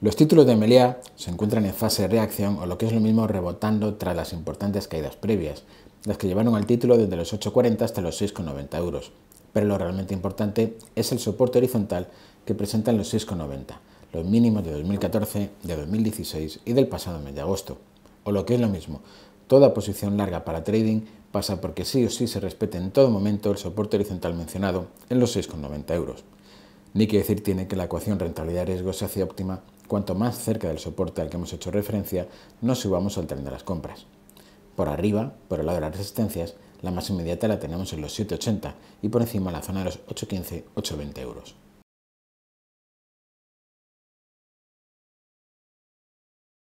Los títulos de Melia se encuentran en fase de reacción o lo que es lo mismo rebotando tras las importantes caídas previas, las que llevaron al título desde los 8,40 hasta los 6,90 euros. Pero lo realmente importante es el soporte horizontal que presentan los 6,90, los mínimos de 2014, de 2016 y del pasado mes de agosto. O lo que es lo mismo, toda posición larga para trading pasa porque sí o sí se respete en todo momento el soporte horizontal mencionado en los 6,90 euros. Ni que decir tiene que la ecuación rentabilidad-riesgo se hace óptima cuanto más cerca del soporte al que hemos hecho referencia nos subamos al tren de las compras. Por arriba, por el lado de las resistencias, la más inmediata la tenemos en los 7,80 y por encima la zona de los 8,15-8,20 euros.